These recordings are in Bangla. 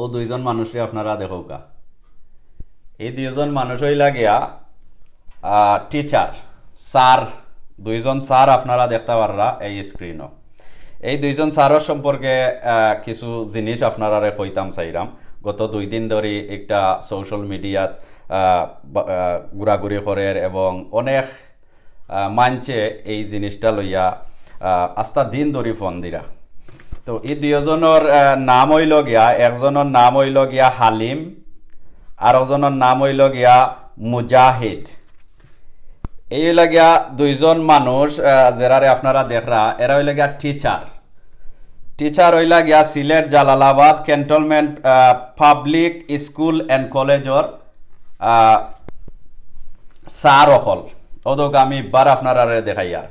ও দুইজন মানুষই আপনারা দেখৌকা এই দুইজন মানুষ লাগিয়া টিচার স্যার দুইজন স্যার আপনারা দেখতে পাররা এই স্ক্রিনও এই দুইজন স্যারের সম্পর্কে কিছু জিনিস আপনারা কইতাম চাইরাম গত দুই দিন ধরে একটা সোশ্যাল মিডিয়াত ঘোরাঘুরি করে এবং অনেক মানছে এই জিনিসটা লইয়া আস্তা দিন ধরে ফোন দিরা তো এই দুজনের নাম হইল গিয়া একজনের নাম হইল গিয়া হালিম আর একজনের নাম হইল গিয়া মুজাহিদ এই হইল গিয়া দুইজন মানুষ যেৰাৰে আপনারা দেখরা এরা হইল গিয়া টিচার টিচার হইলা গিয়া Sylhet Jalalabad cantonment public school and কলেজর সার অকল অদৌক আমি বার আপনারা দেখাই ইয়াৰ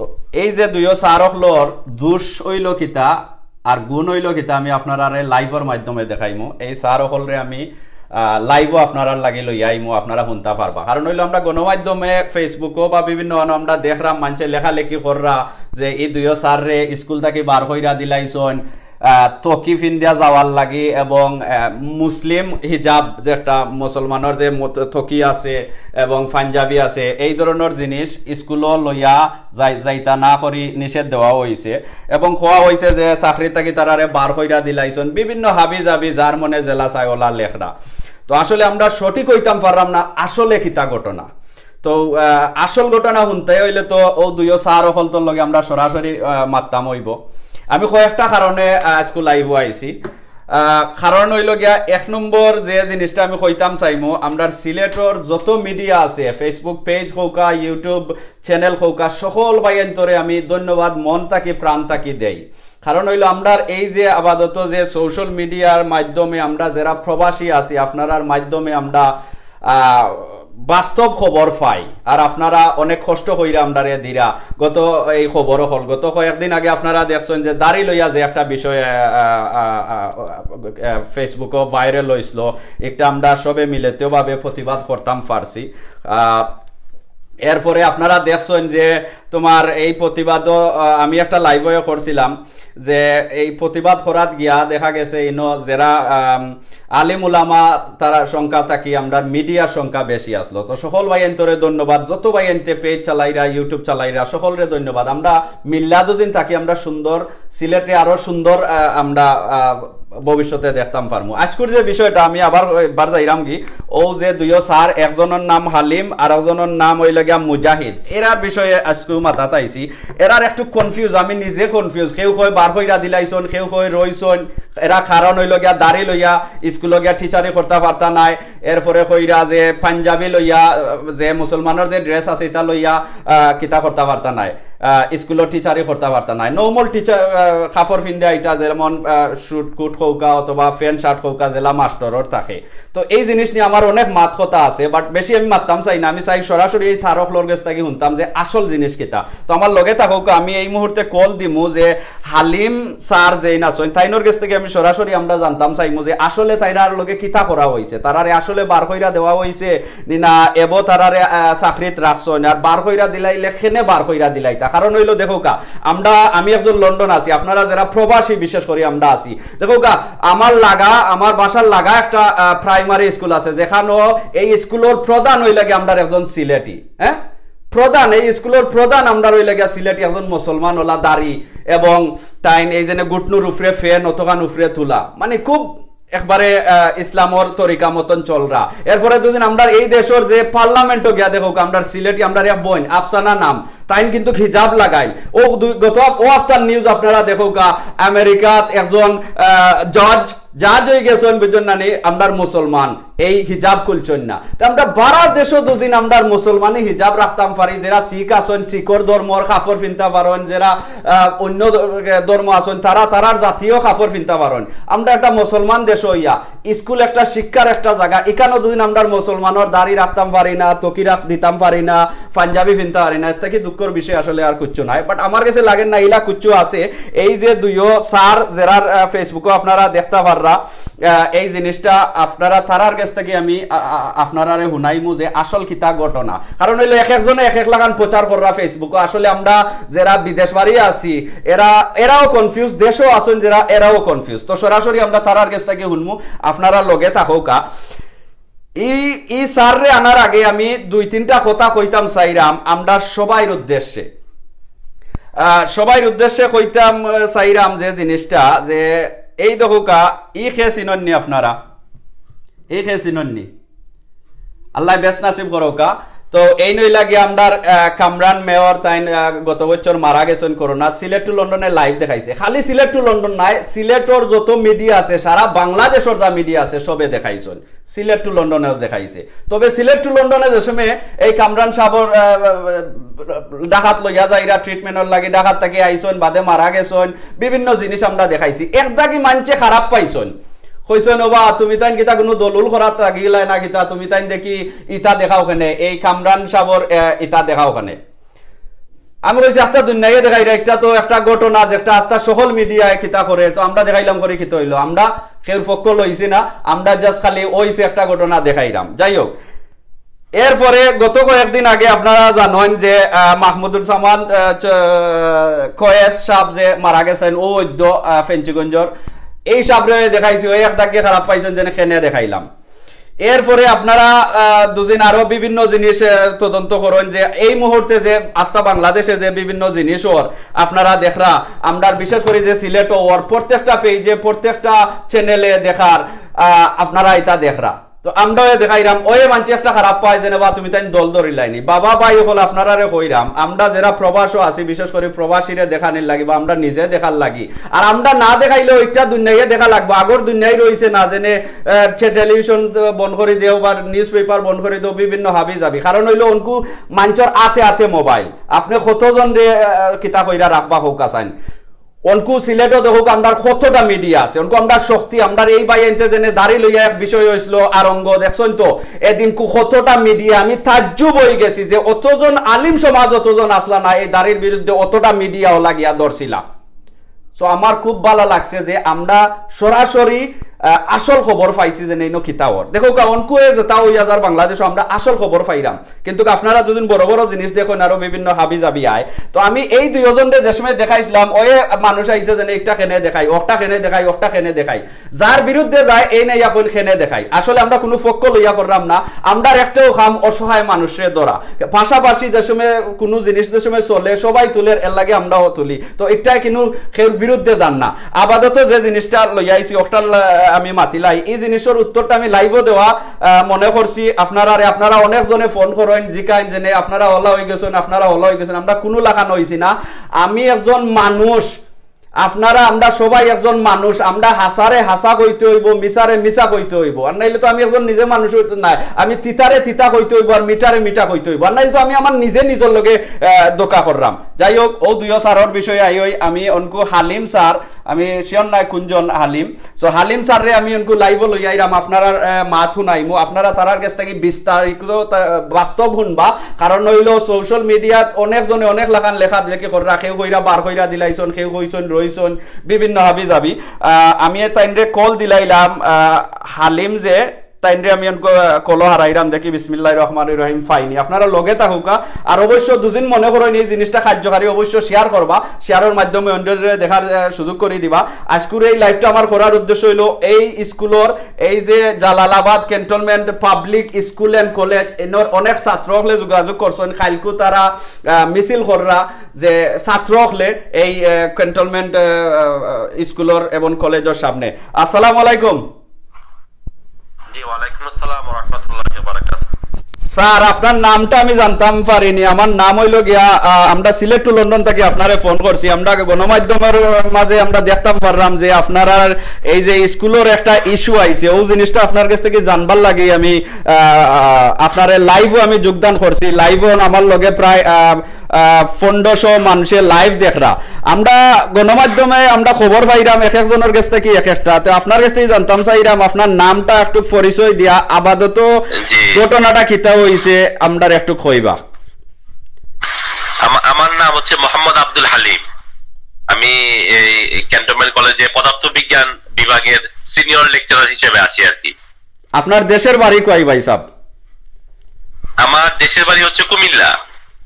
তো এই যে দুইও লোর দোষ হইল কিতা আর গুণ হইল কিতা আমি আপনারা লাইভর মাধ্যমে দেখাইমু এই হলরে আমি লাইভও আপনারা লাগিল লই আইমু আপনারা শুনতে পারবা কারণ হইলো আমরা গণমাধ্যমে ফেসবুকও বা বিভিন্ন আমরা দেখরাম মানুষের লেখালেখি কররা যে এই দুইও সাররে স্কুল থেকে বার হইরা দিলাইছন তকিফ ইন্ডিয়া যাওয়ার লাগি এবং মুসলিম হিজাব যে একটা মুসলমানের যে থকি আছে এবং পাঞ্জাবি আছে এই ধরনের জিনিস স্কুল লইয়া যাই যাইতা না করি নিষেধ দেওয়া হয়েছে এবং খোয়া হয়েছে যে চাকরি তাকি তারারে বার হইরা দিলাইছেন বিভিন্ন হাবি জাবি যার মনে জেলা চাইলা লেখরা তো আসলে আমরা সঠিক হইতাম পারলাম না আসলে কিতা ঘটনা তো আসল ঘটনা শুনতে হইলে তো ও দুইও সার তোর লগে আমরা সরাসরি মাত্তাম হইব আমি কয়েকটা কারণে স্কুল লাইভ আইসি কারণ হইল গিয়া এক নম্বর যে জিনিসটা আমি কইতাম চাইমো আমরা সিলেটর যত মিডিয়া আছে ফেসবুক পেজ হোকা ইউটিউব চ্যানেল হোকা সকল বাইন্তরে আমি ধন্যবাদ মন তাকি প্রাণ তাকি দেই কারণ হইল আমরা এই যে আপাতত যে সোশ্যাল মিডিয়ার মাধ্যমে আমরা যারা প্রবাসী আছি আপনারার মাধ্যমে আমরা বাস্তব খবর পাই আর আপনারা অনেক কষ্ট হইরা আমরা দিরা গত এই খবর হল গত কয়েকদিন আগে আপনারা দেখছেন যে দাড়ি লইয়া যে একটা বিষয় ফেসবুকও ভাইরাল হইছিল একটা আমরা সবে মিলে তেওভাবে প্রতিবাদ করতাম ফার্সি এরপরে আপনারা দেখছেন যে তোমার এই প্রতিবাদ আমি একটা লাইভও করছিলাম যে এই প্রতিবাদ করাত গিয়া দেখা গেছে ইনো যারা আলিম উলামা তারা সংখ্যা থাকি আমরা মিডিয়ার সংখ্যা বেশি আসলো তো সকল ভাইয়েন্তরে ধন্যবাদ যত ভাইয়েন্তে পেজ চালাইরা ইউটিউব চালাইরা সকলরে ধন্যবাদ আমরা মিল্লাদুদ্দিন থাকি আমরা সুন্দর সিলেটে আরো সুন্দর আমরা ভবিষ্যতে দেখতাম পারমু আজকুর যে বিষয়টা আমি আবার বার যাইরাম কি ও যে দুয়ো স্যার একজনের নাম হালিম আর একজনের নাম হইল গিয়া মুজাহিদ এরার বিষয়ে আজকু মাথা তাইছি এরার একটু কনফিউজ আমি নিজে কনফিউজ কেউ কয় বার হইরা দিলাইছন কেউ কয় রইছন এরা কারণ হইল গিয়া দাড়ি লইয়া স্কুল গিয়া টিচারি করতে পারতা নাই এরপরে কইরা যে পাঞ্জাবি লইয়া যে মুসলমানের যে ড্রেস আছে এটা লইয়া কিতা করতে পারতা নাই স্কুলৰ টিচাৰে কৰ্তা বাৰ্তা নাই নৰ্মেল টিচাৰ কাপোৰ পিন্ধে আইটা যেমন শ্বুট কুট কৌকা অথবা ফেন শার্ট কৌকা জেলা মাষ্টৰৰ থাকে তো এই জিনিস নিয়ে আমার অনেক মাত কথা আছে বাট বেশি আমি মাততাম চাই না আমি চাই সরাসরি এই সারক গেছে থাকি শুনতাম যে আসল জিনিস কিতা তো আমার লগে থাকুক আমি এই মুহূর্তে কল দিমু যে হালিম স্যার যেই না চইন তাইনোর গেছে থেকে আমি সরাসরি আমরা জানতাম চাইমু যে আসলে তাইনার লগে কিতা করা হয়েছে তারারে আসলে বার কইরা দেওয়া হয়েছে না এব তারারে চাকরিত রাখছ না বার কইরা দিলাইলে খেনে বার কইরা তা কারণ হইলো দেখো কা আমরা আমি একজন লন্ডন আছি আপনারা যারা প্রবাসী বিশেষ করে আমরা আছি দেখো কা আমার লাগা আমার বাসার লাগা একটা প্রাইমারি স্কুল আছে যেখানে এই স্কুলের প্রধান হইলে লাগে আমরা একজন সিলেটি হ্যাঁ প্রধান এই স্কুলের প্রধান আমরা রইলে লাগে সিলেটি একজন মুসলমান ওলা দাড়ি এবং তাই এই যে গুটনুর উফরে ফেন অতখান উফরে তুলা মানে খুব একবারে ইসলামর তরিকা মতন চলরা এরপরে দুদিন আমরা এই দেশের যে পার্লামেন্ট গিয়া দেখো আমরা সিলেটি আমরা এক বোন আফসানা নাম তাইন কিন্তু হিজাব লাগাই ও গত ও আফতার নিউজ আপনারা দেখো আমেরিকাত একজন জজ যা জয় গেছেন বেজন নানি আমরার মুসলমান এই হিজাব খুলছেন না তো আমরা বারা দেশ দুদিন আমরা মুসলমান হিজাব রাখতাম পারি যারা শিখ আসন শিখর ধর্মর কাপড় ফিনতা পারেন যারা অন্য ধর্ম আসন তারা তারার জাতীয় কাপড় ফিনতা পারেন আমরা একটা মুসলমান দেশ হইয়া স্কুল একটা শিক্ষার একটা জায়গা এখানেও দুদিন আমরা মুসলমানের দাড়ি রাখতাম পারি না তকি রাখ দিতাম পারি না পাঞ্জাবি ফিনতে পারি না এর থেকে দুঃখর বিষয় আসলে আর কুচ্ছু নাই বাট আমার কাছে লাগেন না ইলা কুচ্ছু আছে এই যে দুইও সার যারা ফেসবুকে আপনারা দেখতে পারেন ইউটিউবাররা এই জিনিসটা আপনারা তারার কাছ থেকে আমি আপনারা হুনাইমু যে আসল কিতা ঘটনা কারণ হইলো এক একজনে এক এক লাগান প্রচার কররা ফেসবুকে আসলে আমরা যারা বিদেশ বাড়ি আছি এরা এরাও কনফিউজ দেশও আছেন যারা এরাও কনফিউজ তো সরাসরি আমরা তারার কাছ থেকে হুনমু আপনারা লগে থাকোকা ই এই সাররে আনার আগে আমি দুই তিনটা কথা কইতাম সাইরাম আমরা সবাই উদ্দেশ্যে সবাই উদ্দেশ্যে কইতাম সাইরাম যে জিনিসটা যে এই দেখো কা ই খে চিনন্নি আপনারা এই খে চিনন্নি আল্লাহ বেচ নাসিব করৌকা তো এই নই লাগে আমরা কামরান মেয়র তাই গত বছর মারা গেছেন করোনা সিলেট টু লন্ডনে লাইভ দেখাইছে খালি সিলেট টু লন্ডন নাই সিলেটর যত মিডিয়া আছে সারা বাংলাদেশের যা মিডিয়া আছে সবে দেখাইছেন সিলেট টু লন্ডনে দেখাইছে তবে সিলেট টু লন্ডনে যে সময় এই কামরান সাহর ডাকাত লইয়া এরা ট্রিটমেন্টর লাগে ডাকাত তাকে আইসন বাদে মারা গেছেন বিভিন্ন জিনিস আমরা দেখাইছি একদাকি মানছে খারাপ পাইছেন কইসন নবা তুমি তাইন কিতা কোনো দলুল করা থাকিলাই না তুমি তাইন দেখি ইতা দেখাও কেনে এই কামরান সাবর ইতা দেখাও আমি কইছি আস্তা দুনিয়ায় দেখাই একটা তো একটা ঘটনা একটা আস্তা মিডিয়ায় কিতা করে তো আমরা দেখাইলাম করে হইলো আমরা কেউ পক্ষ লইছি না আমরা জাস্ট খালি ওইছে একটা ঘটনা দেখাইলাম যাই হোক এরপরে গত কয়েকদিন আগে আপনারা জানেন যে মাহমুদুল সামান কয়েস সাহ যে মারা গেছেন ও ঐদ্য ফেঞ্চিগঞ্জর এই সাবরে দেখাইছি ওই একটাকে খারাপ পাইছেন যেন কেনে দেখাইলাম এরপরে আপনারা দুদিন আরো বিভিন্ন জিনিস তদন্ত করেন যে এই মুহূর্তে যে আস্থা বাংলাদেশে যে বিভিন্ন জিনিস ওর আপনারা দেখরা আমরা বিশেষ করে যে সিলেট ওর প্রত্যেকটা পেজে প্রত্যেকটা চ্যানেলে দেখার আপনারা এটা দেখরা তো আমরাও দেখাইরাম ওই মানছি একটা খারাপ পাই যে বা তুমি তাই দল লাইনি বাবা ভাই হল আপনারা রে হইরাম আমরা যারা প্রবাস আছি বিশেষ করে প্রবাসীরে দেখানির লাগি বা আমরা নিজে দেখার লাগি আর আমরা না দেখাইলে ওইটা দুনিয়ায় দেখা লাগবো আগর দুনিয়ায় রয়েছে না জেনে টেলিভিশন বন্ধ করে দেও বা নিউজ পেপার বন্ধ করে দেও বিভিন্ন হাবি যাবি কারণ হইলো অনকু মানুষের আতে আতে মোবাইল আপনি কতজন রে কিতা কইরা রাখবা হোক আসাইন অনকু সিলেটও দেখুক আমরা কতটা মিডিয়া আছে অনকু আমার শক্তি আমরা এই বাই এনতে জেনে দাড়ি লইয়া এক বিষয় হয়েছিল আরঙ্গ দেখছেন তো এদিন কু কতটা মিডিয়া আমি তাজ্জু বই গেছি যে অতজন আলিম সমাজ অতজন আসলা না এই দাড়ির বিরুদ্ধে অতটা মিডিয়া মিডিয়াও লাগিয়া ধরছিলাম তো আমার খুব ভালো লাগছে যে আমরা সরাসরি আসল খবর পাইছি যে নেই নখিতাওর দেখো কারণ কুয়ে যে তাও ইয়াজার বাংলাদেশ আমরা আসল খবর পাইলাম কিন্তু আপনারা দুজন বড় বড় জিনিস দেখুন আরো বিভিন্ন হাবি জাবি আয় তো আমি এই দুইজন যে সময় দেখাইছিলাম ও মানুষ আইছে যে একটা খেনে দেখাই অকটা খেনে দেখাই অকটা খেনে দেখাই যার বিরুদ্ধে যায় এই নেই এখন খেনে দেখাই আসলে আমরা কোনো ফক্ক লইয়া করলাম না আমরা একটাও খাম অসহায় মানুষের ধরা পাশাপাশি যে সময় কোনো জিনিস যে সময় চলে সবাই তুলের এর লাগে আমরাও তুলি তো এটা কিন্তু বিরুদ্ধে যান না আপাতত যে জিনিসটা লইয়াইছি অকটার আমি মাতি লাই এই জিনিসের উত্তরটা আমি লাইভও দেওয়া মনে করছি আপনারা আর আপনারা অনেকজনে ফোন করেন জিকাইন যে আপনারা ওলা হয়ে গেছেন আপনারা ওলা হয়ে গেছেন আমরা কোনো লাখা নইছি না আমি একজন মানুষ আপনারা আমরা সবাই একজন মানুষ আমরা হাসারে হাসা কইতে হইব মিসারে মিশা কইতে হইব আর নাইলে তো আমি একজন নিজে মানুষ হইতে নাই আমি তিতারে তিতা কইতে হইব আর মিটারে মিটা কইতে হইব আর নাইলে তো আমি আমার নিজে নিজের লগে দোকা করলাম যাই হোক ও দুই সারর বিষয়ে আই আমি অনকু হালিম স্যার আমি শিওর নাই কুঞ্জন হালিম সো হালিম স্যাররে আমি এনকু লাইভ লই আইরাম আপনারা মাত শুনাইমু আপনারা তারার কাছ থেকে বিস্তারিত বাস্তব শুনবা কারণ হইল সোশ্যাল মিডিয়াত অনেকজনে অনেক লাখান লেখা লেখি করা কেউ কইরা বার কইরা দিলাইছন কেউ কইছন রইছন বিভিন্ন হাবি যাবি আমি তাইনরে কল দিলাইলাম হালিম যে তাইনরে আমি কলো হারাইরাম দেখি বিসমিল্লাহ রহমান রহিম ফাইনি আপনারা লগে থাকুকা আর অবশ্য দুদিন মনে করেন এই জিনিসটা কার্যকারী অবশ্য শেয়ার করবা শেয়ারের মাধ্যমে অন্যদের দেখার সুযোগ করে দিবা আজকুর এই লাইভটা আমার করার উদ্দেশ্য হইল এই স্কুলের এই যে Jalalabad cantonment public school and college এনর অনেক ছাত্র হলে যোগাযোগ করছেন খাইলকু তারা মিছিল কররা যে ছাত্র হলে এই ক্যান্টনমেন্ট স্কুলের এবং কলেজের সামনে আসসালামু আলাইকুম স্যার আপনার নামটা আমি জানতাম পারিনি আমার নাম হইল গিয়া আমরা সিলেট টু লন্ডন থেকে আপনারে ফোন করছি আমরা গণমাধ্যমের মাঝে আমরা দেখতাম পারলাম যে আপনার এই যে স্কুলের একটা ইস্যু আইছে ওই জিনিসটা আপনার কাছ থেকে জানবার লাগে আমি আপনার লাইভও আমি যোগদান করছি লাইভও আমার লগে প্রায় ফন্ডসহ মানুষের লাইভ দেখরা আমরা গণমাধ্যমে আমরা খবর পাইরাম এক একজনের কাছ থেকে এক একটা তো আপনার কাছ থেকে জানতাম চাইরাম আপনার নামটা একটু পরিচয় দিয়া আবাদত ঘটনাটা কিতা হয়েছে আমরা একটু খইবা আমার নাম হচ্ছে মোহাম্মদ আব্দুল হালিম আমি এই ক্যান্টনমেন্ট কলেজে পদার্থ বিজ্ঞান বিভাগের সিনিয়র লেকচারার হিসেবে আছি আর কি আপনার দেশের বাড়ি কয় ভাই সাহেব আমার দেশের বাড়ি হচ্ছে কুমিল্লা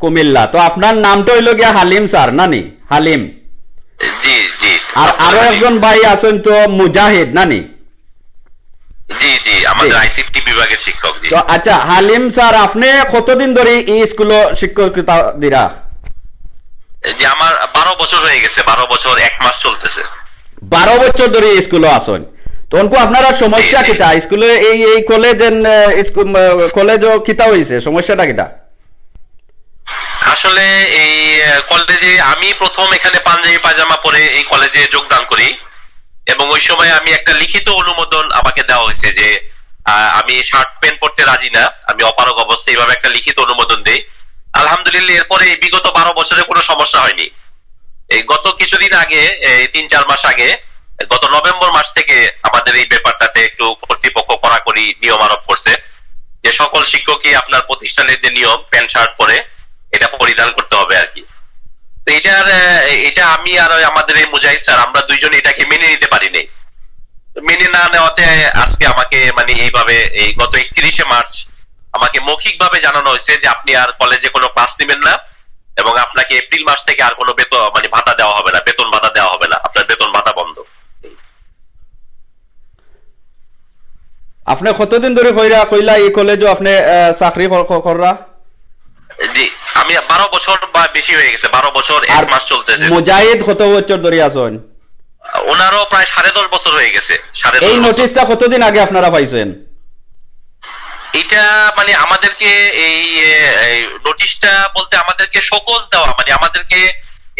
কুমিল্লা তো আপনার নামটা হইল গিয়া হালিম স্যার নানি হালিম জি জি আর আরো একজন ভাই আছেন তো মুজাহিদ নানি জি জি আমাদের আইসিটি বিভাগের শিক্ষক জি তো আচ্ছা হালিম স্যার আপনি কতদিন ধরে এই স্কুলে শিক্ষকতা দিরা জি আমার 12 বছর হয়ে গেছে 12 বছর এক মাস চলতেছে 12 বছর ধরে এই স্কুলে আছেন তোনকো আপনারা সমস্যা কিটা স্কুলে এই এই কলেজ কলেজ কিটা হইছে সমস্যাটা কিটা আসলে এই কলেজে আমি প্রথম এখানে পাঞ্জাবি পাজামা পরে এই কলেজে যোগদান করি এবং ওই সময় আমি একটা লিখিত অনুমোদন আমাকে দেওয়া হয়েছে যে আমি শার্ট প্যান্ট পরতে রাজি না আমি অপারক অবস্থায় এইভাবে একটা লিখিত অনুমোদন দেই আলহামদুলিল্লাহ এরপরে বিগত বারো বছরে কোনো সমস্যা হয়নি এই গত কিছুদিন আগে তিন চার মাস আগে গত নভেম্বর মাস থেকে আমাদের এই ব্যাপারটাতে একটু কর্তৃপক্ষ কড়াকড়ি নিয়ম আরোপ করছে যে সকল শিক্ষকই আপনার প্রতিষ্ঠানের যে নিয়ম প্যান্ট শার্ট পরে এটা পরিধান করতে হবে আর কি এটার এটা আমি আর আমাদের এই মুজাহিদ স্যার আমরা দুইজন এটাকে মেনে নিতে পারিনি মেনে না নেওয়াতে আজকে আমাকে মানে এইভাবে এই গত একত্রিশে মার্চ আমাকে মৌখিক ভাবে জানানো হয়েছে যে আপনি আর কলেজে কোনো ক্লাস নেবেন না এবং আপনাকে এপ্রিল মাস থেকে আর কোনো বেতন মানে ভাতা দেওয়া হবে না বেতন ভাতা দেওয়া হবে না আপনার বেতন ভাতা বন্ধ আপনি কতদিন ধরে কইরা কইলা এই কলেজও আপনি চাকরি কররা জি আমি 12 বছর বা বেশি হয়ে গেছে 12 বছর এক মাস চলতেছে মুজাহিদ কত বছর ধরে আছেন ওনারও প্রায় 10.5 বছর হয়ে গেছে এই নোটিশটা কতদিন আগে আপনারা পাইছেন এটা মানে আমাদেরকে এই নোটিশটা বলতে আমাদেরকে শোকজ দেওয়া মানে আমাদেরকে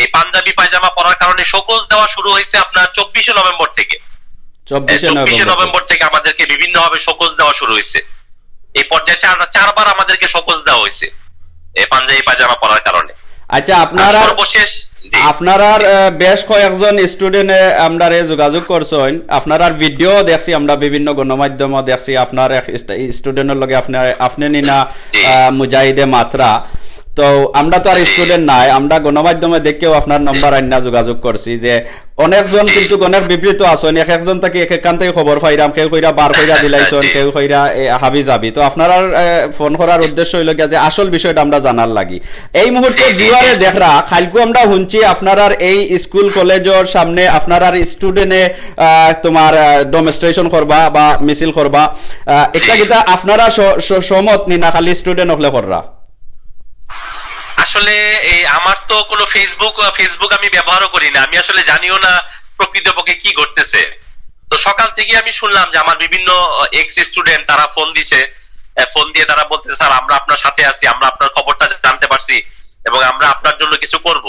এই পাঞ্জাবি পায়জামা পরার কারণে শোকজ দেওয়া শুরু হয়েছে আপনার চব্বিশে নভেম্বর থেকে চব্বিশে নভেম্বর থেকে আমাদেরকে বিভিন্ন ভাবে শোকজ দেওয়া শুরু হয়েছে এই পর্যায়ে চারবার আমাদেরকে শোকজ দেওয়া হয়েছে পাঞ্জাবি পাজামা পরার কারণে আচ্ছা আপনারা সর্বশেষ আপনারার বেশ কয়েকজন স্টুডেন্টে আমরা যোগাযোগ করছেন আপনারার ভিডিও দেখছি আমরা বিভিন্ন গণমাধ্যমে দেখছি আপনার এক স্টুডেন্টের লগে আপনার আপনি নিনা মুজাহিদে মাত্রা তো আমরা তো আর স্টুডেন্ট নাই আমরা গণমাধ্যমে দেখেও আপনার নম্বর আন্না যোগাযোগ করছি যে অনেকজন কিন্তু অনেক বিবৃত আসন এক একজন তাকে এক একান থেকে খবর পাইরাম কেউ কইরা বার কইরা দিলাইছন কেউ কইরা হাবি যাবি তো আপনার আর ফোন করার উদ্দেশ্য হইল যে আসল বিষয়টা আমরা জানার লাগি এই মুহূর্তে জিওয়ারে দেখরা খালকু আমরা হুনছি আপনার এই স্কুল কলেজের সামনে আপনার স্টুডেন্টে তোমার ডেমনস্ট্রেশন করবা বা মিছিল করবা একটা কিতা আপনারা সমত নিনা খালি স্টুডেন্ট হলে কররা আসলে আমার তো কোনো ফেসবুক ফেসবুক আমি ব্যবহারও করি না আমি আসলে জানিও না প্রকৃতপক্ষে কি ঘটতেছে তো সকাল থেকে আমি শুনলাম যে আমার বিভিন্ন এক্স স্টুডেন্ট তারা ফোন দিছে ফোন দিয়ে তারা বলতে স্যার আমরা আপনার সাথে আছি আমরা আপনার খবরটা জানতে পারছি এবং আমরা আপনার জন্য কিছু করব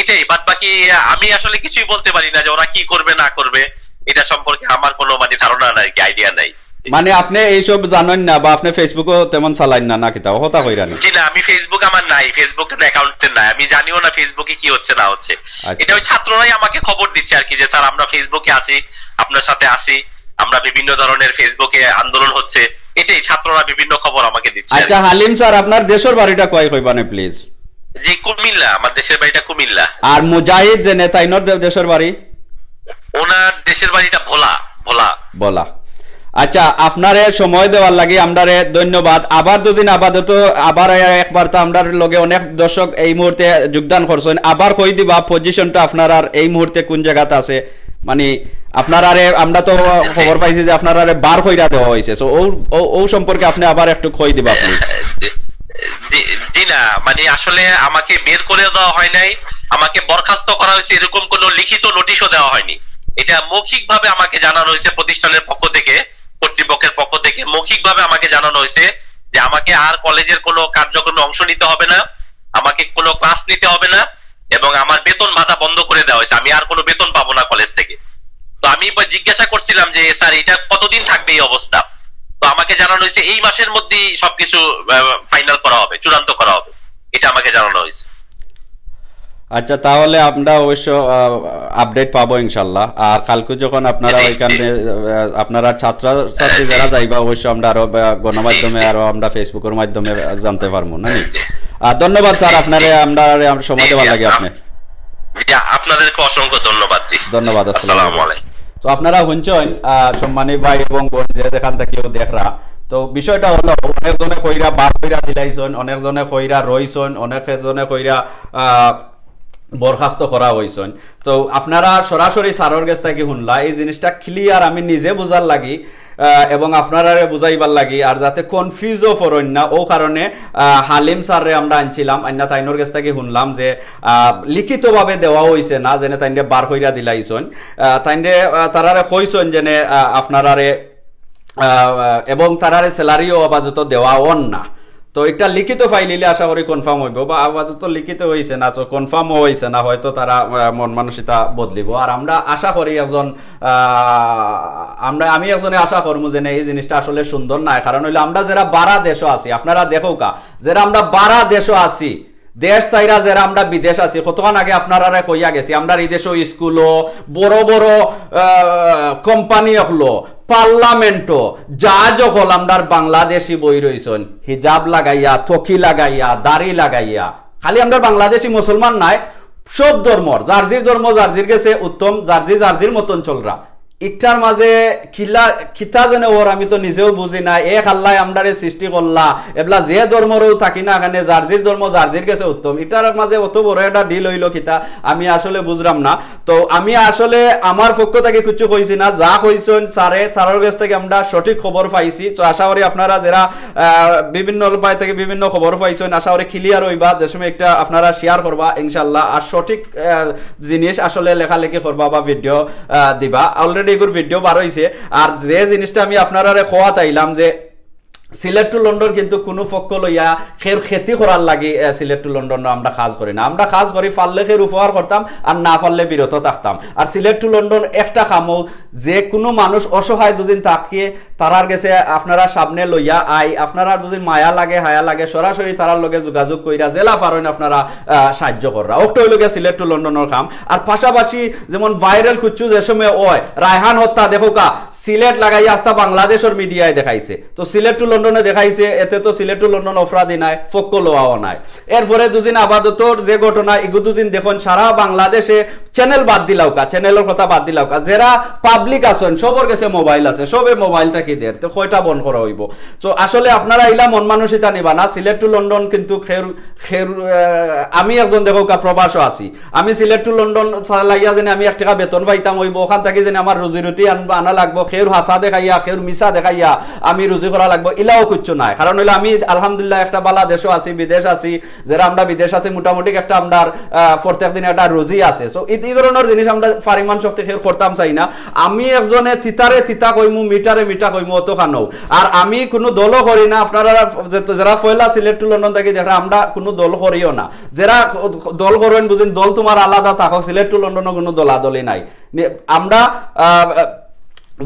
এটাই বাদ বাকি আমি আসলে কিছুই বলতে পারি না যে ওরা কি করবে না করবে এটা সম্পর্কে আমার কোনো মানে ধারণা নাই আইডিয়া নাই মানে আপনি এইসব জানেন না বা আপনি ফেসবুকও তেমন চালান না না তাও হতা কইরা না জি না আমি ফেসবুক আমার নাই ফেসবুকে অ্যাকাউন্ট নাই আমি জানিও না ফেসবুকে কি হচ্ছে না হচ্ছে আচ্ছা। এটা ওই ছাত্ররাই আমাকে খবর দিচ্ছে আর কি যে স্যার আমরা ফেসবুকে আছি আপনার সাথে আছি আমরা বিভিন্ন ধরনের ফেসবুকে আন্দোলন হচ্ছে এটাই ছাত্ররা বিভিন্ন খবর আমাকে দিচ্ছে আচ্ছা হালিম স্যার আপনার দেশের বাড়িটা কয় কইবানে প্লিজ জি কুমিল্লা আমার দেশের বাড়িটা কুমিল্লা আর মুজাহিদ যে নেতা ইনর দেশের বাড়ি ওনার দেশের বাড়িটা ভোলা ভোলা ভোলা আচ্ছা আপনারে সময় দেওয়ার লাগে আমরারে ধন্যবাদ আবার দুদিন আবাদত আবার একবার তো আমরার লগে অনেক দর্শক এই মুহূর্তে যোগদান করছেন আবার কই দিবা পজিশনটা আপনার আর এই মুহূর্তে কোন জায়গাতে আছে মানে আপনার আরে আমরা তো খবর পাইছি যে আপনার আরে বার কই রাতে হয়েছে সো ও সম্পর্কে আপনি আবার একটু কই দিবা জি না মানে আসলে আমাকে বের করে দেওয়া হয় নাই আমাকে বরখাস্ত করা হয়েছে এরকম কোনো লিখিত নোটিশও দেওয়া হয়নি এটা মৌখিকভাবে আমাকে জানানো হয়েছে প্রতিষ্ঠানের পক্ষ থেকে কর্তৃপক্ষের পক্ষ থেকে মৌখিকভাবে আমাকে জানানো হয়েছে যে আমাকে আর কলেজের কোনো কার্যক্রমে অংশ নিতে হবে না আমাকে কোনো ক্লাস নিতে হবে না এবং আমার বেতন ভাতা বন্ধ করে দেওয়া হয়েছে আমি আর কোনো বেতন পাবো না কলেজ থেকে তো আমি জিজ্ঞাসা করছিলাম যে স্যার এটা কতদিন থাকবে এই অবস্থা তো আমাকে জানানো হয়েছে এই মাসের মধ্যেই সবকিছু ফাইনাল করা হবে চূড়ান্ত করা হবে এটা আমাকে জানানো হয়েছে আচ্ছা তাহলে আমরা অবশ্য আপডেট পাবো ইনশাল্লাহ আর কালকে যখন আপনারা ওইখানে আপনারা ছাত্র ছাত্রী যারা যাইবা অবশ্য আমরা আরো গণমাধ্যমে আরো আমরা ফেসবুকের মাধ্যমে জানতে পারবো না আর ধন্যবাদ স্যার আপনারে আমরা সময় দেওয়ার লাগে আপনি আপনাদেরকে অসংখ্য ধন্যবাদ ধন্যবাদ আসসালামু তো আপনারা হুনছেন সম্মানী ভাই এবং বোন যে যেখান থেকেও দেখরা তো বিষয়টা হলো অনেকজনে কইরা বার কইরা দিলাইছেন অনেকজনে কইরা রইছেন অনেকজনে কইরা আহ বরখাস্ত করা হয়েছেন তো আপনারা সরাসরি সারর কাছ থেকে শুনলা এই জিনিসটা ক্লিয়ার আমি নিজে বুঝার লাগি এবং আপনারা বুঝাইবার লাগি আর যাতে কনফিউজও ফরেন না ও কারণে হালিম স্যারে আমরা আনছিলাম আইনা তাইনোর কাছ থেকে শুনলাম যে লিখিতভাবে দেওয়া হয়েছে না যেনে তাইনে বার হইয়া দিলাইছেন তাইনে তারারে কইছেন যেনে আপনারারে এবং তারারে স্যালারিও আপাতত দেওয়া অন না তো এটা লিখিত ফাইল এলে আশা করি কনফার্ম হইব বা আপাতত লিখিত হয়েছে না তো কনফার্মও হয়েছে না হয়তো তারা মন মানসিকতা বদলিব আর আমরা আশা করি একজন আমরা আমি একজনে আশা করবো যে এই জিনিসটা আসলে সুন্দর নয় কারণ হইলে আমরা যারা বারা দেশও আছি আপনারা দেখো কা যারা আমরা বারা দেশও আছি দেশ সাইরা যারা আমরা বিদেশ আছি কতক্ষণ আগে আপনারা কইয়া গেছি আমরা এই দেশ স্কুলও বড় বড় কোম্পানি হলো পার্লামেন্টও যা যখন আমরা বাংলাদেশি বই রয়েছেন হিজাব লাগাইয়া থকি লাগাইয়া দাড়ি লাগাইয়া খালি আমরা বাংলাদেশি মুসলমান নাই সব ধর্মর জার্জির ধর্ম জার্জির গেছে উত্তম জার্জি জার্জির মতন চলরা ইটার মাঝে খিলা খিতা যেন ওর আমি তো নিজেও বুঝি নাই এ খাল্লাই আমদারে সৃষ্টি করলা এবলা যে ধর্মরও থাকি না এখানে জার্জির ধর্ম জার্জির গেছে উত্তম ইটার মাঝে অত বড় একটা ডিল হইল খিতা আমি আসলে বুঝলাম না তো আমি আসলে আমার পক্ষ থেকে কিছু কইছি না যা কইছেন সারে সারের কাছ থেকে আমরা সঠিক খবর পাইছি তো আশা করি আপনারা যারা বিভিন্ন উপায় থেকে বিভিন্ন খবর পাইছেন আশা করি ক্লিয়ার হইবা যে সময় একটা আপনারা শেয়ার করবা ইনশাল্লাহ আর সঠিক জিনিস আসলে লেখালেখি করবা বা ভিডিও দিবা অলরেডি অলরেডি এগুর ভিডিও বার হয়েছে আর যে জিনিসটা আমি আপনারা খোয়া তাইলাম যে সিলেট টু লন্ডন কিন্তু কোনো পক্ষ লইয়া খের খেতি করার লাগে সিলেট টু লন্ডন আমরা কাজ করি না আমরা কাজ করি পারলে খের উপহার করতাম আর না পারলে বিরত থাকতাম আর সিলেট টু লন্ডন একটা কামও যে কোনো মানুষ অসহায় দুদিন থাকিয়ে তারার গেছে আপনারা সামনে লইয়া আই আপনারা যদি মায়া লাগে হায়া লাগে সরাসরি তারার লগে যোগাযোগ কইরা জেলা পারেন আপনারা সাহায্য করা ওটাই লগে সিলেট টু লন্ডনের কাম আর পাশাপাশি যেমন ভাইরাল খুঁজছু যে সময় ওয় রায়হান হত্যা দেখো কা সিলেট লাগাইয়া আস্তা বাংলাদেশের মিডিয়ায় দেখাইছে তো সিলেট টু লন্ডনে দেখাইছে এতে তো সিলেট লন্ডন অপরাধী নাই ফক্ক লোয়াও নাই এরপরে দুদিন আবাদতর যে ঘটনা এগুলো দুদিন দেখুন সারা বাংলাদেশে চ্যানেল বাদ দিলাও কা চ্যানেলের কথা বাদ দিলাও কা যারা পাবলিক আছেন সবর কাছে মোবাইল আছে সবে মোবাইল থাকি দেয় তো কয়টা বন করা হইব তো আসলে আপনারা ইলা মন মানসিতা নিবা না সিলেট টু লন্ডন কিন্তু খের খের আমি একজন দেখো কা প্রবাস আছি আমি সিলেট টু লন্ডন লাগিয়া যেন আমি এক টাকা বেতন পাইতাম হইব ওখান থাকি যেন আমার রুজি রুটি আনবা আনা লাগবো খের হাসা দেখাইয়া খের মিশা দেখাইয়া আমি রুজি করা লাগবো ইলাও কিচ্ছু নাই কারণ হইলে আমি আলহামদুলিল্লাহ একটা বালা দেশও আছি বিদেশ আছি যারা আমরা বিদেশ আছি মোটামুটি একটা আমরা প্রত্যেক দিন একটা রুজি আছে সো এই ধরনের জিনিস আমরা ফারিমান শক্তি খেয়ে করতাম চাই না আমি একজনে তিতারে তিতা কইমু মিটারে মিটা কইমু অত খানো আর আমি কোনো দলও করি না আপনারা যারা ফয়লা সিলেট টু লন্ডন থেকে দেখা আমরা কোনো দল করিও না যারা দল করবেন বুঝেন দল তোমার আলাদা থাকো সিলেট টু লন্ডনের কোনো দলাদলি নাই আমরা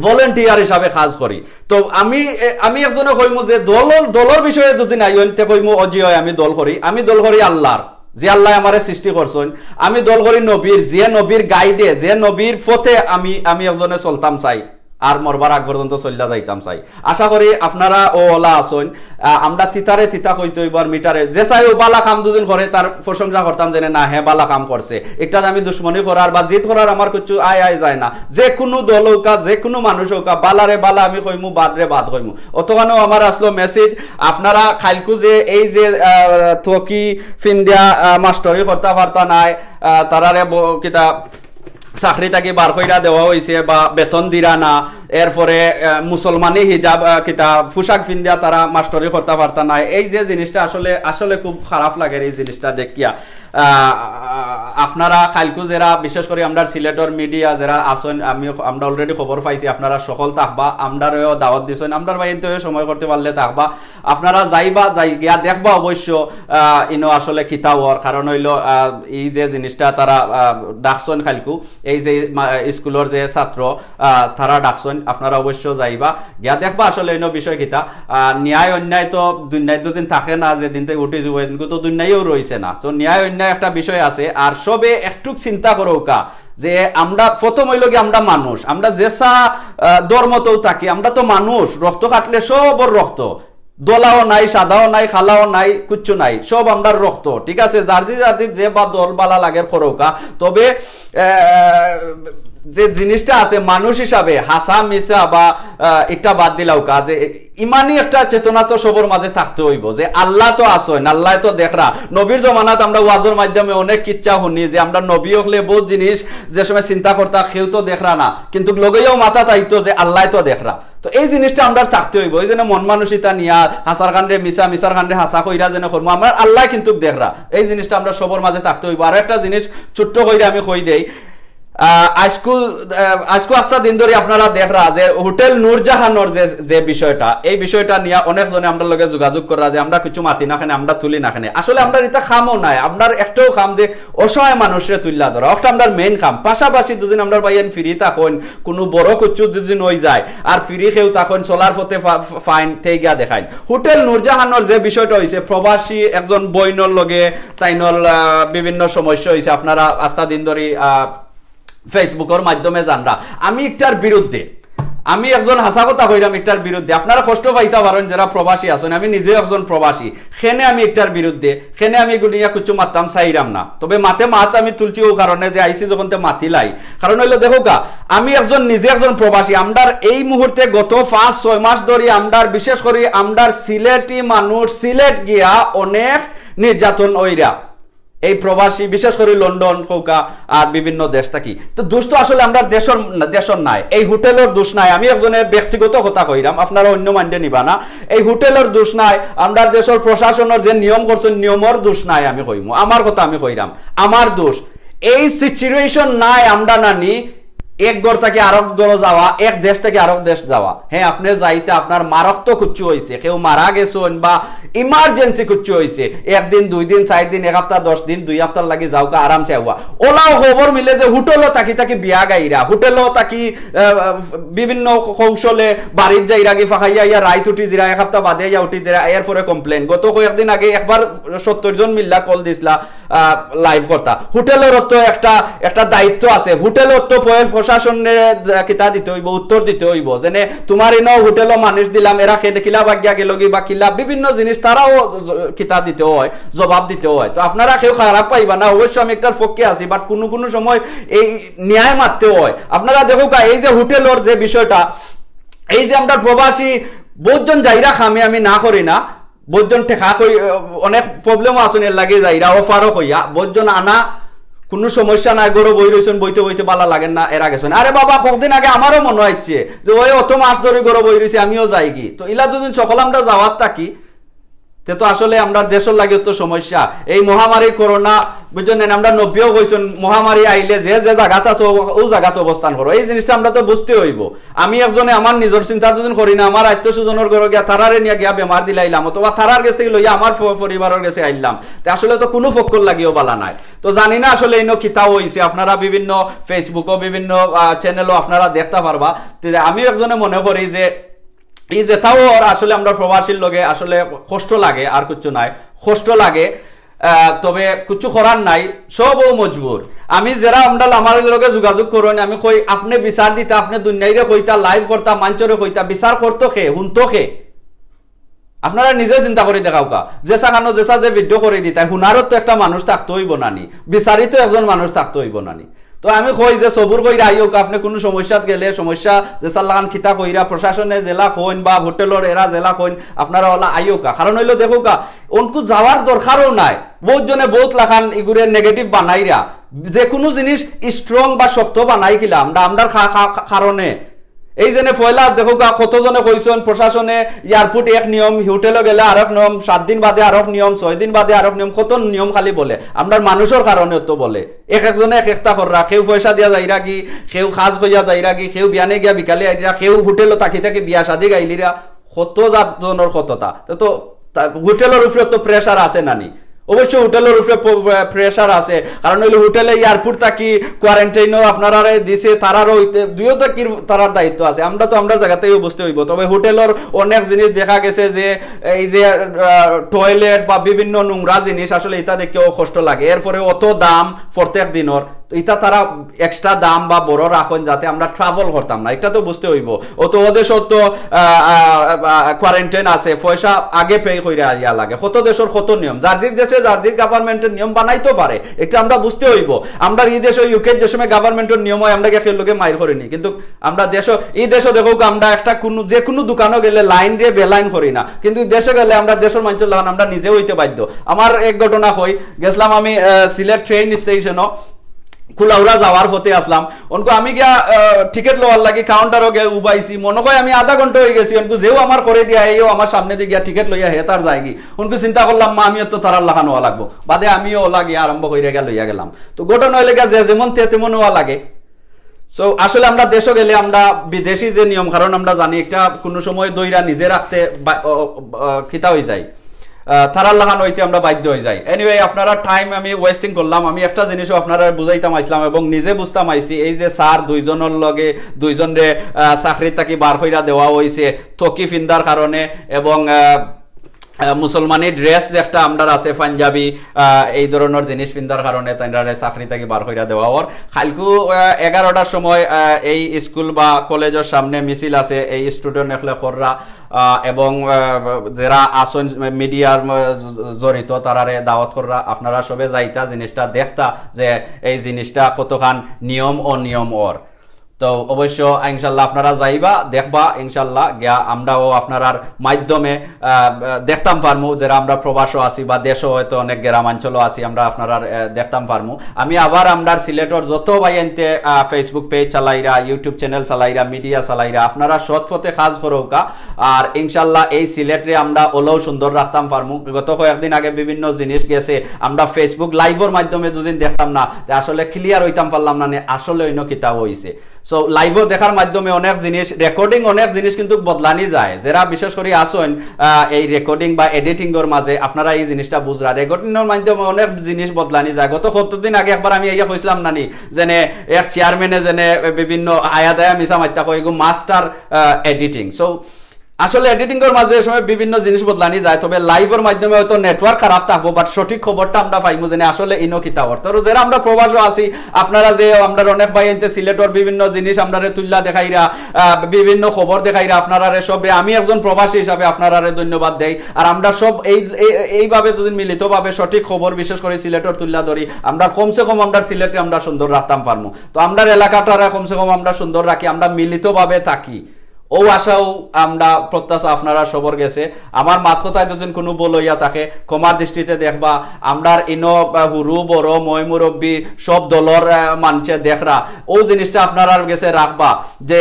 ভলেন্টিয়ার হিসাবে কাজ করি তো আমি আমি একজনে কইমু যে দলর দলর বিষয়ে দুদিন আইন তে কইমু হয় আমি দল করি আমি দল করি আল্লাহর যে আল্লাহ আমারে সৃষ্টি করছেন আমি দলগরি নবীর যে নবীর গাইডে যে নবীর পথে আমি আমি একজনে চলতাম চাই আর মরবার আগ পর্যন্ত চলিয়া যাইতাম চাই আশা করি আপনারা ও ওলা আসন আমরা তিতারে তিতা কইতো এবার মিটারে যে চাই ও বালা কাম দুজন করে তার প্রশংসা করতাম যে না হ্যাঁ বালা কাম করছে এটা আমি দুশ্মনী করার বা জিত করার আমার কিছু আয় আয় যায় না যে কোনো দল হোকা যে কোনো মানুষ হোকা বালারে বালা আমি কইমু বাদরে বাদ কইমু অতখানেও আমার আসলো মেসেজ আপনারা খাইলকু যে এই যে থকি ফিন্দিয়া মাস্টরি করতে পারতা নাই তারারে কিতা চাকরি তাকি বার কইরা দেওয়া হয়েছে বা বেতন দিরা না এরপরে মুসলমানি হিজাব কিতা পোশাক ফিন্দিয়া তারা মাস্টরি করতে পারতা নাই এই যে জিনিসটা আসলে আসলে খুব খারাপ লাগে এই জিনিসটা দেখিয়া আপনারা কালকু যারা বিশেষ করে আমরা সিলেটর মিডিয়া যারা আসেন আমি আমরা অলরেডি খবর পাইছি আপনারা সকল আমরার হয়েও দাওয়াত দিছেন আমরার হয়ে সময় করতে পারলে তাহবা আপনারা যাইবা যাই গিয়া দেখবা অবশ্য ইনো আসলে হওয়ার কারণ হইল এই যে জিনিসটা তারা ডাকছেন খালকু এই যে স্কুলের যে ছাত্র তারা ডাকছেন আপনারা অবশ্য যাইবা গিয়া দেখবা আসলে ইনো বিষয় খিতা ন্যায় অন্যায় তো দুন্যায় দুদিন থাকে না যেদিন থেকে উঠে যুব কিন্তু দুন্যায়ও রয়েছে না তো ন্যায় অন্যায় এখানে একটা বিষয় আছে আর সবে একটু চিন্তা করো কা যে আমরা প্রথম হইল কি আমরা মানুষ আমরা যেসা তো থাকি আমরা তো মানুষ রক্ত কাটলে সব ওর রক্ত দোলাও নাই সাদাও নাই খালাও নাই কুচ্ছু নাই সব আমরা রক্ত ঠিক আছে জার্জি জার্জি যে বা দল বালা লাগে খরৌকা তবে যে জিনিসটা আছে মানুষ হিসাবে হাসা মিশা বা এটা বাদ দিলাও কাজে ইমানই একটা চেতনা তো সবর মাঝে থাকতে হইব যে আল্লাহ তো আসেন আল্লাহ তো দেখরা নবীর জমানাত আমরা ওয়াজের মাধ্যমে অনেক কিচ্ছা শুনি যে আমরা নবী হলে বহুত জিনিস যে সময় চিন্তা করতা কেউ তো দেখরা না কিন্তু লগেও মাথা তাইতো যে আল্লাহ তো দেখরা তো এই জিনিসটা আমরা থাকতে হইব এই যেন মন মানসিতা নিয়া হাসার কান্ডে মিশা মিশার কান্ডে হাসা কইরা যেন করবো আমরা আল্লাহ কিন্তু দেখরা এই জিনিসটা আমরা সবর মাঝে থাকতে হইব আর একটা জিনিস ছোট্ট কইরা আমি কই দেই আজকুল আজকু আস্তা দিন ধরে আপনারা দেখরা যে হোটেল নূরজাহানোর যে যে বিষয়টা এই বিষয়টা নিয়ে অনেকজনে আমরা লগে যোগাযোগ করা যে আমরা কিছু মাতি না খানে আমরা তুলি না খানে আসলে আমরা এটা খামও নাই আপনার একটাও খাম যে অসহায় মানুষের তুল্লা ধরা একটা আমরা মেইন খাম পাশাপাশি দুদিন আমরা পাইয়েন ফ্রি থাকুন কোনো বড় কিছু দুদিন হয়ে যায় আর ফ্রি খেউ তখন চলার পথে ফাইন থেকে গিয়া দেখায় হোটেল নূরজাহানোর যে বিষয়টা হয়েছে প্রবাসী একজন বইনর লগে তাইনর বিভিন্ন সমস্যা হয়েছে আপনারা আস্থা দিন ধরে ফেসবুকের মাধ্যমে জানরা আমি একটার বিরুদ্ধে আমি একজন হাসা কথা কইলাম একটার বিরুদ্ধে আপনারা কষ্ট পাইতে পারেন যারা প্রবাসী আছেন আমি নিজে একজন প্রবাসী সেনে আমি একটার বিরুদ্ধে সেনে আমি গুলিয়া কুচু মাতাম চাইরাম না তবে মাতে মাত আমি তুলছি ও কারণে যে আইসি যখন তে লাই কারণ হইলো দেখো কা আমি একজন নিজে একজন প্রবাসী আমদার এই মুহূর্তে গত পাঁচ ছয় মাস ধরে আমদার বিশেষ করে আমদার সিলেটি মানুষ সিলেট গিয়া অনেক নির্যাতন ওইরা এই প্রবাসী বিশেষ করে লন্ডন কৌকা আর বিভিন্ন দেশ থাকি তো দোষ তো আসলে আমরা দেশের দেশের নাই এই হোটেলের দোষ নাই আমি একজনে ব্যক্তিগত কথা কইরাম আপনারা অন্য মাইন্ডে নিবা না এই হোটেলের দোষ নাই আমরা দেশের প্রশাসনের যে নিয়ম করছে নিয়মের দোষ নাই আমি কইমু আমার কথা আমি কইরাম আমার দোষ এই সিচুয়েশন নাই আমরা নানি এক গড় থেকে আরব গড় যাওয়া এক দেশ থেকে আরব দেশ যাওয়া হ্যাঁ আপনি যাইতে আপনার তো কুচ্ছু হয়েছে কেউ মারা গেছেন বা ইমার্জেন্সি কুচ্ছু হয়েছে একদিন দুই দিন চার দিন এক হপ্তাহ দশ দিন দুই হপ্তাহ লাগে যাওকা আরামসে হওয়া ওলাও খবর মিলে যে হোটেলও থাকি থাকি বিয়া গাইরা হোটেলও থাকি বিভিন্ন কৌশলে বাড়ির যাই রাগি ফাঁকাইয়া ইয়া রাইত উঠি জিরা এক হপ্তাহ বাদে ইয়া উঠি জিরা এরপরে কমপ্লেন গত কয়েকদিন আগে একবার সত্তর জন মিল্লা কল দিছিলা লাইভ করতা হোটেলের তো একটা একটা দায়িত্ব আছে হোটেলের তো প্রশাসনের কিতা দিতে হইব উত্তর দিতে হইব যেনে তোমার এনেও হোটেলও মানুষ দিলাম এরা খেলে কিলা বাগিয়া গেল বা কিলা বিভিন্ন জিনিস তারাও কিতা দিতে হয় জবাব দিতে হয় তো আপনারা কেউ খারাপ পাইবা না অবশ্য আমি একটার পক্ষে আছি বাট কোনো কোনো সময় এই ন্যায় মারতে হয় আপনারা দেখুক এই যে হোটেলের যে বিষয়টা এই যে আমরা প্রবাসী বহুজন যাইরা খামে আমি না করি না বহুতজন ঠেকা অনেক প্রবলেমও আসুন এর লাগে যাইরা অফারও কইয়া বহুতজন আনা কোনো সমস্যা নাই গরো বই রয়েছেন বইতে বইতে বালা লাগেন না এরা গেছেন আরে বাবা কতদিন আগে আমারও মনে হচ্ছে যে ওই অত মাস ধরে গরো বই রয়েছে আমিও যাই কি তো ইলা যদি সকল যাওয়ার থাকি তো আসলে আমরা দেশের লাগে তো সমস্যা এই মহামারী করোনা বুঝলেন আমরা নব্বইও কইছেন মহামারী আইলে যে যে জায়গাতে আছে ও জায়গাতে অবস্থান করো এই জিনিসটা আমরা তো বুঝতে হইব আমি একজনে আমার নিজের চিন্তা যোজন করি না আমার আত্মীয় সুজনের ঘর গিয়া থারারে নিয়ে গিয়া বেমার দিলে আইলাম অথবা গেছে থেকে লইয়া আমার পরিবারের কাছে আইলাম তো আসলে তো কোনো ফক্কর লাগিও বলা নাই তো জানি না আসলে এই খিতাও হয়েছে আপনারা বিভিন্ন ফেসবুকও বিভিন্ন চ্যানেলও আপনারা দেখতে পারবা আমি একজনে মনে করি যে এই যে তাও আসলে আমরা প্রবাসীর লোকে আসলে কষ্ট লাগে আর কিছু নাই কষ্ট লাগে তবে কিছু করার নাই সব ও মজবুর আমি যারা আমরা আমার লগে যোগাযোগ করেন আমি কই আপনি বিচার দিতা আপনি দুনিয়াইরে কইতা লাইভ করতা মাঞ্চরে কইতা বিচার করতো খে শুনতো খে আপনারা নিজে চিন্তা করে দেখাও কা জেসা কানো জেসা যে ভিডিও করে দিতাই হুনারত তো একটা মানুষ থাকতে হইব নানি বিচারিত একজন মানুষ থাকতে হইব নানি তো আমি কই যে সবুর কইরা আইও আপনি কোনো সমস্যাত গেলে সমস্যা যে সাল্লান খিতা কইরা প্রশাসনে জেলা কইন বা হোটেলর এরা জেলা কইন আপনারা ওলা আইও কা কারণ হইলো দেখো কা অনকু যাওয়ার দরকারও নাই বহুত জনে বহুত লাখান ইগুরে নেগেটিভ বানাইরা যে কোনো জিনিস স্ট্রং বা শক্ত বানাই কিলা আমরা আমরা কারণে এই যেনে ফয়লা দেখো কতজনে কইসন প্রশাসনে এয়ারপোর্ট এক নিয়ম হোটেলে গেলে আর এক নিয়ম সাত দিন বাদে আর এক নিয়ম ছয় দিন বাদে আর এক নিয়ম কত নিয়ম খালি বলে আমরা মানুষের কারণে তো বলে এক একজনে এক একটা কররা কেউ পয়সা দিয়া যাই কি কেউ সাজ কইয়া যাই কি কেউ বিয়ানে গিয়া বিকালে রা কেউ হোটেলে থাকি থাকি বিয়া সাদি গাইলিরা কত জাতজনের কতটা তো হোটেলের উপরে তো প্রেশার আছে নানি অবশ্যই হোটেলের উপরে প্রেশার আছে কারণ ওই হোটেলে এয়ারপোর্ট থাকি কোয়ারেন্টাইনও আপনারা দিছে তারারও দুইও তো তারার দায়িত্ব আছে আমরা তো আমরা জায়গাতেই বুঝতে হইব তবে হোটেলের অনেক জিনিস দেখা গেছে যে এই যে টয়লেট বা বিভিন্ন নোংরা জিনিস আসলে এটা দেখেও কষ্ট লাগে এরপরে অত দাম প্রত্যেক দিনের এটা তারা এক্সট্রা দাম বা বড় রাখেন যাতে আমরা ট্রাভেল করতাম না এটা তো বুঝতে হইব ও তো ওদের সত্য কোয়ারেন্টাইন আছে পয়সা আগে পে করে আইয়া লাগে কত দেশের কত নিয়ম জার্জির দেশে জার্জির গভর্নমেন্টের নিয়ম বানাইতে পারে এটা আমরা বুঝতে হইব আমরা এই দেশে ইউকে যে সময় গভর্নমেন্টের নিয়ম হয় আমরা কেউ লোকে মাইর নি কিন্তু আমরা দেশ এই দেশে দেখো আমরা একটা কোনো যে কোনো দোকানও গেলে লাইন দিয়ে বেলাইন করি না কিন্তু দেশে গেলে আমরা দেশের মানুষের লাগান আমরা নিজে হইতে বাধ্য আমার এক ঘটনা হই গেছিলাম আমি সিলেট ট্রেন স্টেশনও কুলাউরা যাওয়ার পথে আসলাম অনকো আমি গিয়া টিকিট লওয়ার লাগি কাউন্টারও গে উবাইছি মনে হয় আমি আধা ঘন্টা হয়ে গেছি অনকো যেও আমার করে দিয়া এইও আমার সামনে দিয়ে গিয়া টিকিট লইয়া হে তার যায়গি অনকো চিন্তা করলাম মা আমিও তো তারার লাগানো হওয়া লাগবো বাদে আমিও ওলা গিয়া আরম্ভ কইরা গিয়া লইয়া গেলাম তো ঘটনা হইলে গিয়া যে যেমন তে তেমন হওয়া লাগে সো আসলে আমরা দেশে গেলে আমরা বিদেশি যে নিয়ম কারণ আমরা জানি একটা কোনো সময় দইরা নিজে রাখতে খিতা হয়ে যায় তারা লাগান হইতে আমরা বাধ্য হয়ে যাই এনিওয়ে আপনারা টাইম আমি ওয়েস্টিং করলাম আমি একটা জিনিসও আপনারা বুঝাইতাম আইসলাম এবং নিজে বুঝতাম আইছি এই যে স্যার দুইজনের লগে দুইজনরে চাকরি তাকি বার হইরা দেওয়া হয়েছে থকি ফিন্দার কারণে এবং মুসলমানের ড্রেস যে একটা আমরা আছে পাঞ্জাবি এই ধরনের জিনিস পিন্ধার কারণে তাইনারে চাকরি থেকে বার হইয়া দেওয়া ওর খালকু এগারোটার সময় এই স্কুল বা কলেজের সামনে মিছিল আছে এই স্টুডেন্ট এখলে কররা এবং যারা আসন মিডিয়ার জড়িত তারারে দাওয়াত কররা আপনারা সবে যাইতা জিনিসটা দেখতা যে এই জিনিসটা কতখান নিয়ম অনিয়ম নিয়ম ওর তো অবশ্য ইনশাল্লাহ আপনারা যাইবা দেখবা ইনশাল্লাহ গিয়া আমরাও আপনার মাধ্যমে দেখতাম পারমু যারা আমরা প্রবাসও আছি বা দেশও হয়তো অনেক গ্রামাঞ্চলও আছি আমরা আপনারার দেখতাম পারমু আমি আবার আমরা সিলেটর যত এনতে ফেসবুক পেজ চালাইরা ইউটিউব চ্যানেল চালাইরা মিডিয়া চালাইরা আপনারা সৎ পথে কাজ করৌকা আর ইনশাল্লাহ এই সিলেটে আমরা ওলাও সুন্দর রাখতাম পারমু গত কয়েকদিন আগে বিভিন্ন জিনিস গেছে আমরা ফেসবুক লাইভের মাধ্যমে দুদিন দেখতাম না আসলে ক্লিয়ার হইতাম পারলাম না আসলে অন্য কিতাব হয়েছে সো লাইভও দেখার মাধ্যমে অনেক জিনিস রেকর্ডিং অনেক জিনিস কিন্তু বদলানি যায় যারা বিশেষ করে আসেন এই রেকর্ডিং বা এডিটিংয়ের মাঝে আপনারা এই জিনিসটা বুঝরা রেকর্ডিংয়ের মাধ্যমে অনেক জিনিস বদলানি যায় গত দিন আগে একবার আমি এইয়া কইছিলাম নানি যেনে এক চেয়ারম্যানে যেনে বিভিন্ন আয়া দায়া মিশা মাত্তা কয় মাস্টার এডিটিং সো আসলে এডিটিং এর মাঝে সময় বিভিন্ন জিনিস বদলানি যায় তবে লাইভের মাধ্যমে হয়তো নেটওয়ার্ক খারাপ থাকবো বাট সঠিক খবরটা আমরা পাইবো জেনে আসলে ইনো কিতা অর্থ যারা আমরা প্রবাসও আছি আপনারা যে আমরা অনেক ভাই এনতে সিলেটর বিভিন্ন জিনিস আমরা তুল্লা দেখাইরা বিভিন্ন খবর দেখাইরা আপনারা সব আমি একজন প্রবাসী হিসাবে আপনারা ধন্যবাদ দেই আর আমরা সব এই এইভাবে মিলিত মিলিতভাবে সঠিক খবর বিশেষ করে সিলেটর তুল্লা ধরি আমরা কমসে কম আমরা সিলেটে আমরা সুন্দর রাখতাম পারবো তো আমরা এলাকাটা কমসে কম আমরা সুন্দর রাখি আমরা মিলিতভাবে থাকি ও আশাও আমরা প্রত্যাশা আপনারা সবর গেছে আমার তাই দুজন কোনো বলইয়া তাকে কমার দৃষ্টিতে দেখবা আমরার ইন হুরু বড় মই মুরব্বী সব দলর মানছে দেখরা ও জিনিসটা আপনারা গেছে রাখবা যে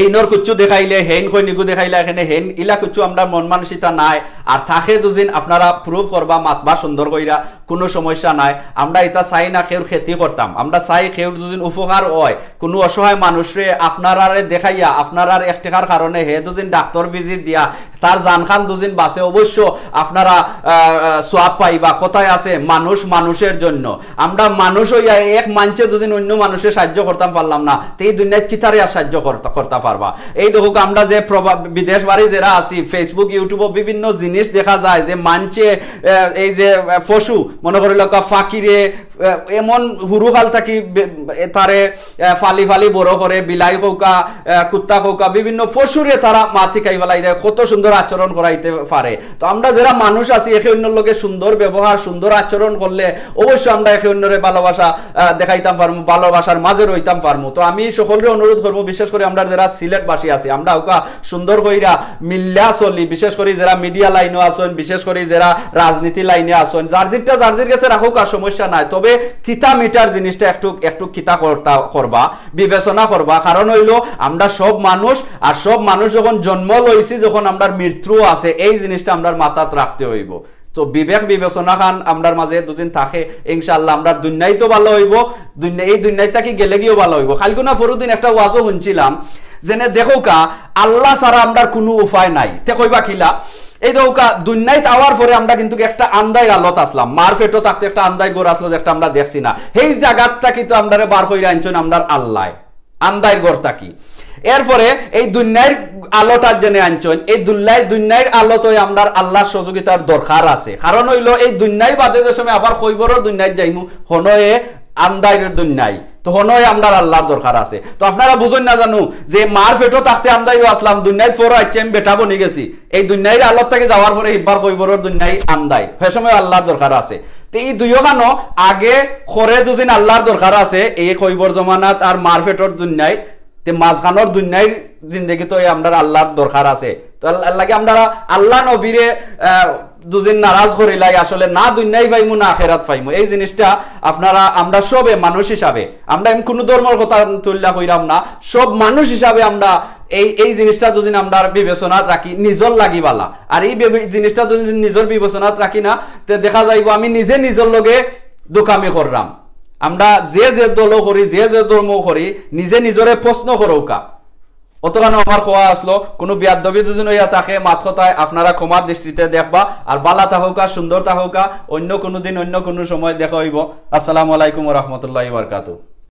এইনর কুচ্ছু দেখাইলে হেন কই নিগু দেখাইলে এখানে হেন ইলা কুচ্ছু আমরা মন মানসিতা নাই আর থাকে দুদিন আপনারা প্রুফ করবা মাতবা সুন্দর কইরা কোনো সমস্যা নাই আমরা এটা চাই না কেউ খেতি করতাম আমরা চাই কেউ দুদিন উপকার হয় কোনো অসহায় মানুষরে আপনারারে দেখাইয়া আপনারার এক টাকার কারণে হে দুদিন ডাক্তার ভিজিট দিয়া তার জানখান দুদিন বাসে অবশ্য আপনারা সোয়াব পাইবা কোথায় আছে মানুষ মানুষের জন্য আমরা মানুষ হইয়া এক মানছে দুদিন অন্য মানুষের সাহায্য করতাম পারলাম না তো এই দুনিয়ায় কিতারে আর সাহায্য করতাম পারবা এই দেখো আমরা যে বিদেশ বাড়ি যারা আছি ফেসবুক ইউটিউব বিভিন্ন জিনিস দেখা যায় যে মানছে এই যে পশু মনে করিল ফাঁকিরে এমন হুরু হাল থাকি তারে ফালি ফালি বড় করে বিলাই কৌকা কুত্তা কৌকা বিভিন্ন পশুরে তারা মাথি খাই ফেলাই যায় কত সুন্দর আচরণ করাইতে পারে তো আমরা যারা মানুষ আছি একে অন্য লোকে সুন্দর ব্যবহার সুন্দর আচরণ করলে অবশ্যই আমরা একে অন্যরে ভালোবাসা দেখাইতাম পারবো ভালোবাসার মাঝে রইতাম পারবো তো আমি সকলকে অনুরোধ করবো বিশেষ করে আমরা যারা আমরা সিলেটবাসী আছি আমরা ওকা সুন্দর কইরা মিল্লা চলি বিশেষ করে যারা মিডিয়া লাইনে আসন বিশেষ করে যারা রাজনীতি লাইনে আসন জার্জিরটা জার্জির কাছে রাখুক আর সমস্যা নাই তবে থিতা মিটার জিনিসটা একটু একটু কিতা করবা বিবেচনা করবা কারণ হইল আমরা সব মানুষ আর সব মানুষ যখন জন্ম লইছি যখন আমরা মৃত্যু আছে এই জিনিসটা আমরা মাথাত রাখতে হইব তো বিবেক বিবেচনা খান আমরার মাঝে দুদিন থাকে ইনশাল্লাহ আমরা দুনিয়াই তো ভালো হইব এই দুনিয়াই কি গেলে গিয়েও ভালো হইব খালি না ফরুদিন একটা ওয়াজও শুনছিলাম যেনে দেখৌকা আল্লাহ ছাড়া আমরা কোনো উপায় নাই তে কইবা কিলা এই দৌকা দুনিয়ায় তাওয়ার পরে আমরা কিন্তু একটা আন্দায় আলত আসলাম মারফেটও থাকতে একটা আন্দায় গোর আসলো একটা আমরা দেখছি না সেই জায়গাটা কিন্তু আমরা বার করে আনছেন আমরা আল্লাহ আন্দায় গোর কি এরপরে এই দুনিয়ার আলোটা জেনে আনছেন এই দুল্লাই দুনিয়ার আলোতে আমরা আল্লাহর সহযোগিতার দরকার আছে কারণ হইল এই দুনিয়ায় বাদে যে সময় আবার কইবরও দুনিয়ায় যাইমু হনয়ে আন্দায়ের দুনিয়ায় তখনই আমরা আল্লাহর দরকার আছে তো আপনারা বুঝুন না জানো যে মার আসলাম দুনিয়ায় আমি বেটা বনি গেছি এই দুনিয়ায় আল্লাহ থেকে যাওয়ার পরে দুনিয়ায় আমদাই আল্লাহর দরকার আছে তো এই দুইও কেন আগে খরে দুদিন আল্লাহর দরকার আছে এই কইবর জমানাত আর মার পেটর দুনিয়ায় তে মাঝখানোর দুনিয়ায় জিন্দগি তো আমরা আল্লাহর দরকার আছে তো আল্লাহ আমরা আল্লাহ নবীরে দুদিন নারাজ করি লাগে আসলে না দুই নাই পাইমু না আখেরাত পাইমু এই জিনিসটা আপনারা আমরা সবে মানুষ হিসাবে আমরা এমন কোন ধর্মের কথা তুল্লা হইলাম না সব মানুষ হিসাবে আমরা এই এই জিনিসটা যদি আমরা বিবেচনা রাখি নিজর লাগিবালা আর এই জিনিসটা যদি নিজর বিবেচনাত রাখি না তে দেখা যাইব আমি নিজে নিজের লগে দোকামি করলাম আমরা যে যে দল করি যে যে ধর্ম করি নিজে নিজরে প্রশ্ন করো কা অতখানে আমার খোয়া আসলো কোনো বিয়াদবি দুজন হইয়া তাকে মাত কথায় আপনারা ক্ষমার দৃষ্টিতে দেখবা আর বালা তাহকা সুন্দর তাহকা অন্য কোনো দিন অন্য কোনো সময় দেখা হইব আসসালামু আলাইকুম রহমতুল্লাহ বারকাতু